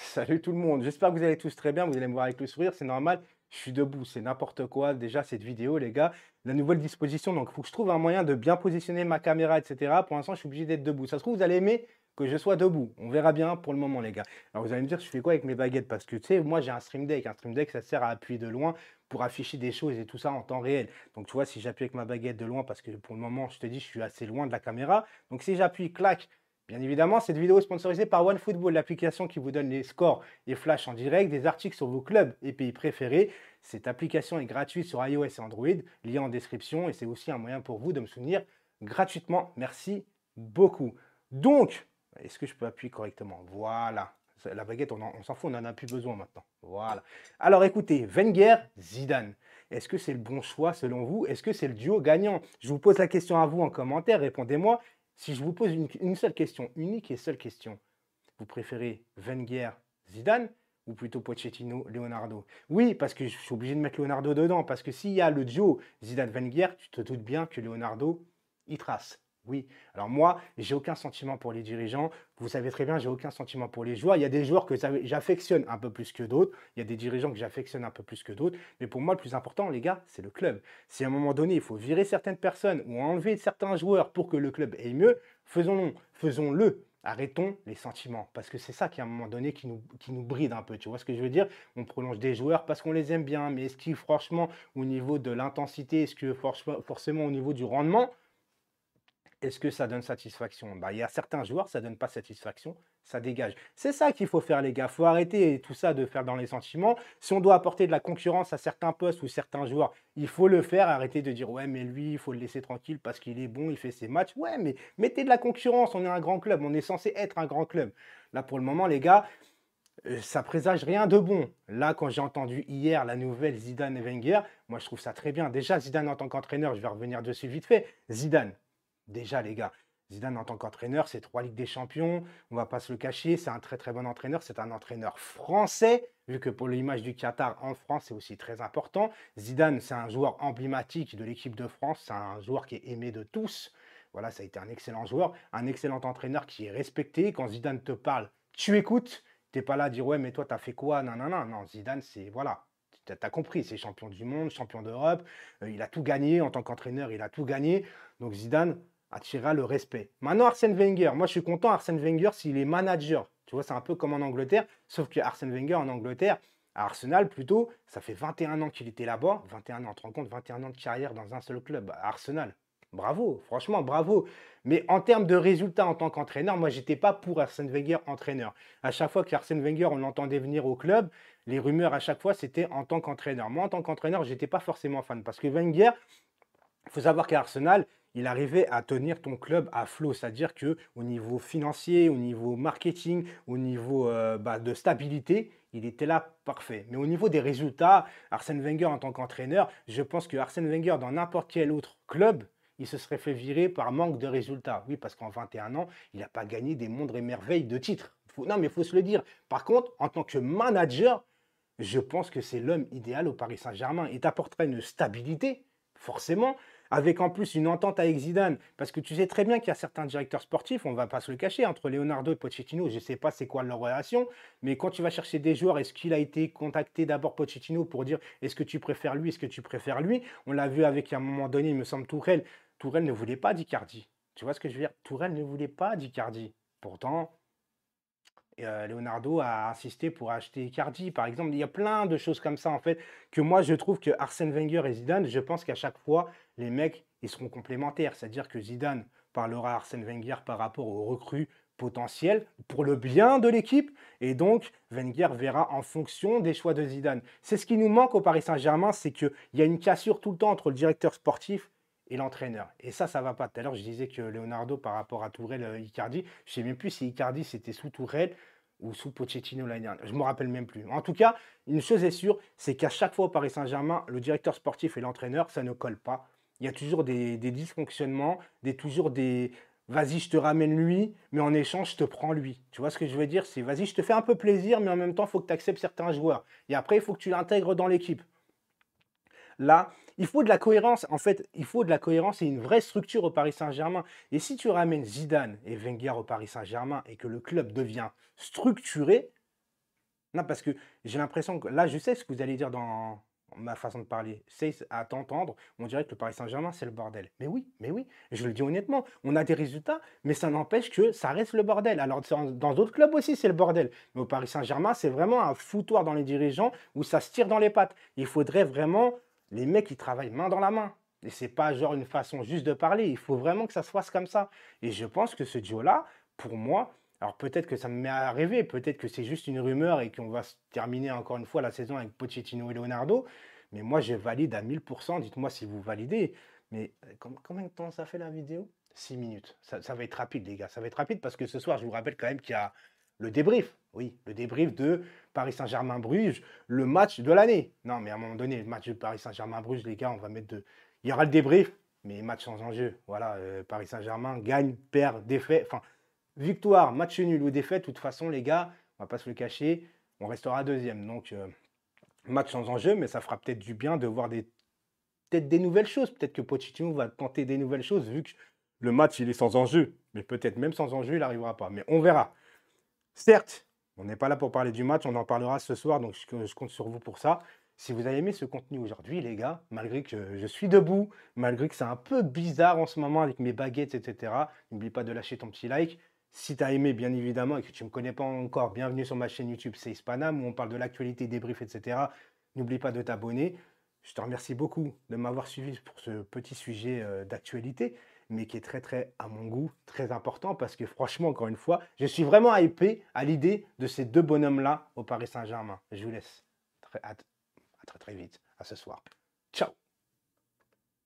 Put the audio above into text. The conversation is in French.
Salut tout le monde, j'espère que vous allez tous très bien, vous allez me voir avec le sourire, c'est normal, je suis debout, c'est n'importe quoi déjà cette vidéo les gars, la nouvelle disposition, donc il faut que je trouve un moyen de bien positionner ma caméra, etc. Pour l'instant je suis obligé d'être debout, ça se trouve vous allez aimer que je sois debout. On verra bien pour le moment, les gars. Alors, vous allez me dire, je fais quoi avec mes baguettes Parce que, tu sais, moi, j'ai un stream deck. Un stream deck, ça sert à appuyer de loin pour afficher des choses et tout ça en temps réel. Donc, tu vois, si j'appuie avec ma baguette de loin, parce que pour le moment, je te dis, je suis assez loin de la caméra. Donc, si j'appuie, clac, Bien évidemment, cette vidéo est sponsorisée par OneFootball, l'application qui vous donne les scores et flashs en direct, des articles sur vos clubs et pays préférés. Cette application est gratuite sur iOS et Android, lien en description, et c'est aussi un moyen pour vous de me soutenir gratuitement. Merci beaucoup. Donc, est-ce que je peux appuyer correctement Voilà. La baguette, on, s'en fout, on n'en a plus besoin maintenant. Voilà. Alors écoutez, Wenger, Zidane. Est-ce que c'est le bon choix selon vous Est-ce que c'est le duo gagnant Je vous pose la question à vous en commentaire, répondez-moi. Si je vous pose une, seule question, unique et seule question, vous préférez Wenger, Zidane ou plutôt Pochettino, Leonardo Oui, parce que je suis obligé de mettre Leonardo dedans, parce que s'il y a le duo Zidane-Wenger, tu te doutes bien que Leonardo, y trace. Oui. Alors moi, j'ai aucun sentiment pour les dirigeants. Vous savez très bien, j'ai aucun sentiment pour les joueurs. Il y a des joueurs que j'affectionne un peu plus que d'autres. Il y a des dirigeants que j'affectionne un peu plus que d'autres. Mais pour moi, le plus important, les gars, c'est le club. Si à un moment donné, il faut virer certaines personnes ou enlever certains joueurs pour que le club aille mieux, faisons-le. Faisons-le. Arrêtons les sentiments, parce que c'est ça qui, à un moment donné, qui nous, bride un peu. Tu vois ce que je veux dire On prolonge des joueurs parce qu'on les aime bien, mais est-ce qu'il, franchement, au niveau de l'intensité, est-ce que forcément au niveau du rendement, est-ce que ça donne satisfaction bah, Il y a certains joueurs, ça donne pas satisfaction, ça dégage. C'est ça qu'il faut faire, les gars. Il faut arrêter tout ça de faire dans les sentiments. Si on doit apporter de la concurrence à certains postes ou certains joueurs, il faut le faire. Arrêter de dire, ouais, mais lui, il faut le laisser tranquille parce qu'il est bon, il fait ses matchs. Ouais, mais mettez de la concurrence. On est un grand club. On est censé être un grand club. Là, pour le moment, les gars, euh, ça présage rien de bon. Là, quand j'ai entendu hier la nouvelle Zidane Wenger, moi je trouve ça très bien. Déjà, Zidane en tant qu'entraîneur, je vais revenir dessus vite fait. Zidane, Déjà, les gars, Zidane, en tant qu'entraîneur, c'est trois Ligues des Champions. On va pas se le cacher, c'est un très très bon entraîneur. C'est un entraîneur français, vu que pour l'image du Qatar en France, c'est aussi très important. Zidane, c'est un joueur emblématique de l'équipe de France. C'est un joueur qui est aimé de tous. Voilà, ça a été un excellent joueur, un excellent entraîneur qui est respecté. Quand Zidane te parle, tu écoutes. T'es pas là à dire ouais, mais toi, as fait quoi Non, non, non, non. Zidane, c'est voilà, Tu as compris, c'est champion du monde, champion d'Europe, euh, il a tout gagné en tant qu'entraîneur, il a tout gagné. Donc Zidane, attirera le respect. Maintenant, Arsène Wenger, moi je suis content, Arsène Wenger, s'il est manager, tu vois, c'est un peu comme en Angleterre, sauf que Arsène Wenger en Angleterre, à Arsenal plutôt, ça fait 21 ans qu'il était là-bas, 21 ans, tu te rends compte, 21 ans de carrière dans un seul club, Arsenal. Bravo, franchement, bravo. Mais en termes de résultats en tant qu'entraîneur, moi, j'étais pas pour Arsène Wenger entraîneur. À chaque fois qu'Arsène Wenger, on l'entendait venir au club, les rumeurs à chaque fois, c'était en tant qu'entraîneur. Moi, en tant qu'entraîneur, j'étais pas forcément fan parce que Wenger, faut savoir qu'à Arsenal, il arrivait à tenir ton club à flot, c'est-à-dire que au niveau financier, au niveau marketing, au niveau euh, bah, de stabilité, il était là parfait. Mais au niveau des résultats, Arsène Wenger en tant qu'entraîneur, je pense que Arsène Wenger dans n'importe quel autre club, il se serait fait virer par manque de résultats. Oui, parce qu'en 21 ans, il n'a pas gagné des mondes et merveilles de titres. non, mais il faut se le dire. Par contre, en tant que manager, je pense que c'est l'homme idéal au Paris Saint-Germain. Il t'apporterait une stabilité, forcément, avec en plus une entente avec Zidane, parce que tu sais très bien qu'il y a certains directeurs sportifs, on va pas se le cacher, entre Leonardo et Pochettino, je ne sais pas c'est quoi leur relation, mais quand tu vas chercher des joueurs, est-ce qu'il a été contacté d'abord Pochettino pour dire est-ce que tu préfères lui, est-ce que tu préfères lui On l'a vu avec à un moment donné, il me semble Tourelle, Tourelle ne voulait pas d'Icardi. Tu vois ce que je veux dire Tourelle ne voulait pas d'Icardi. Pourtant, euh, Leonardo a insisté pour acheter Icardi, par exemple. Il y a plein de choses comme ça, en fait, que moi, je trouve que Arsène Wenger et Zidane, je pense qu'à chaque fois, les mecs, ils seront complémentaires. C'est-à-dire que Zidane parlera à Arsène Wenger par rapport aux recrues potentielles pour le bien de l'équipe. Et donc, Wenger verra en fonction des choix de Zidane. C'est ce qui nous manque au Paris Saint-Germain, c'est qu'il y a une cassure tout le temps entre le directeur sportif et l'entraîneur. Et ça, ça va pas. Tout à l'heure, je disais que Leonardo, par rapport à Tourelle, euh, Icardi, je sais même plus si Icardi c'était sous Tourelle ou sous Pochettino l'année dernière. Je me rappelle même plus. En tout cas, une chose est sûre, c'est qu'à chaque fois au Paris Saint-Germain, le directeur sportif et l'entraîneur, ça ne colle pas. Il y a toujours des, dysfonctionnements, des toujours des vas-y, je te ramène lui, mais en échange, je te prends lui. Tu vois ce que je veux dire C'est vas-y, je te fais un peu plaisir, mais en même temps, il faut que tu acceptes certains joueurs. Et après, il faut que tu l'intègres dans l'équipe là. Il faut de la cohérence, en fait, il faut de la cohérence et une vraie structure au Paris Saint-Germain. Et si tu ramènes Zidane et Wenger au Paris Saint-Germain et que le club devient structuré, non, parce que j'ai l'impression que là, je sais ce que vous allez dire dans ma façon de parler. C'est à t'entendre, on dirait que le Paris Saint-Germain, c'est le bordel. Mais oui, mais oui, je le dis honnêtement, on a des résultats, mais ça n'empêche que ça reste le bordel. Alors, dans d'autres clubs aussi, c'est le bordel. Mais au Paris Saint-Germain, c'est vraiment un foutoir dans les dirigeants où ça se tire dans les pattes. Il faudrait vraiment les mecs, ils travaillent main dans la main. Et c'est pas genre une façon juste de parler. Il faut vraiment que ça se fasse comme ça. Et je pense que ce duo-là, pour moi, alors peut-être que ça me met à peut-être que c'est juste une rumeur et qu'on va terminer encore une fois la saison avec Pochettino et Leonardo. Mais moi, je valide à 1000%. Dites-moi si vous validez. Mais euh, combien de temps ça fait la vidéo 6 minutes. Ça, ça, va être rapide, les gars. Ça va être rapide parce que ce soir, je vous rappelle quand même qu'il y a le débrief, oui, le débrief de Paris Saint-Germain-Bruges, le match de l'année. Non, mais à un moment donné, le match de Paris Saint-Germain-Bruges, les gars, on va mettre de. Il y aura le débrief, mais match sans enjeu. Voilà, euh, Paris Saint-Germain gagne, perd, défait. Enfin, victoire, match nul ou défait, de toute façon, les gars, on va pas se le cacher, on restera deuxième. Donc, euh, match sans enjeu, mais ça fera peut-être du bien de voir des... peut-être des nouvelles choses. Peut-être que Pochettino va tenter des nouvelles choses, vu que le match, il est sans enjeu. Mais peut-être même sans enjeu, il n'arrivera pas. Mais on verra. Certes, on n'est pas là pour parler du match, on en parlera ce soir, donc je, compte sur vous pour ça. Si vous avez aimé ce contenu aujourd'hui, les gars, malgré que je suis debout, malgré que c'est un peu bizarre en ce moment avec mes baguettes, etc., n'oublie pas de lâcher ton petit like. Si tu as aimé, bien évidemment, et que tu ne me connais pas encore, bienvenue sur ma chaîne YouTube, c'est Hispanam, où on parle de l'actualité, débrief, etc. N'oublie pas de t'abonner. Je te remercie beaucoup de m'avoir suivi pour ce petit sujet euh, d'actualité, mais qui est très, très, à mon goût, très important parce que franchement, encore une fois, je suis vraiment hypé à l'idée de ces deux bonhommes-là au Paris Saint-Germain. Je vous laisse. Très, à très, très vite. À ce soir. Ciao